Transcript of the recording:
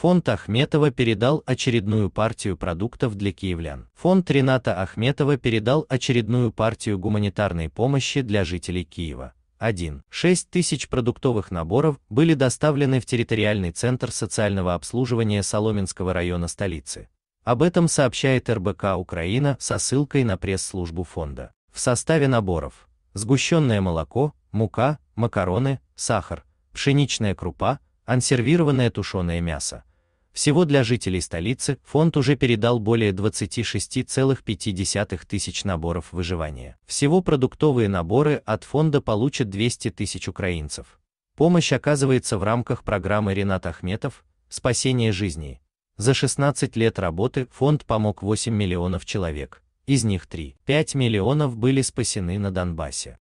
Фонд Ахметова передал очередную партию продуктов для киевлян. Фонд Рената Ахметова передал очередную партию гуманитарной помощи для жителей Киева. 1. 6 тысяч продуктовых наборов были доставлены в территориальный центр социального обслуживания Соломенского района столицы. Об этом сообщает РБК Украина со ссылкой на пресс-службу фонда. В составе наборов сгущенное молоко, мука, макароны, сахар, пшеничная крупа, консервированное тушеное мясо. Всего для жителей столицы фонд уже передал более 26,5 тысяч наборов выживания. Всего продуктовые наборы от фонда получат 200 тысяч украинцев. Помощь оказывается в рамках программы Ренат Ахметов «Спасение жизни». За 16 лет работы фонд помог 8 миллионов человек, из них 3,5 миллионов были спасены на Донбассе.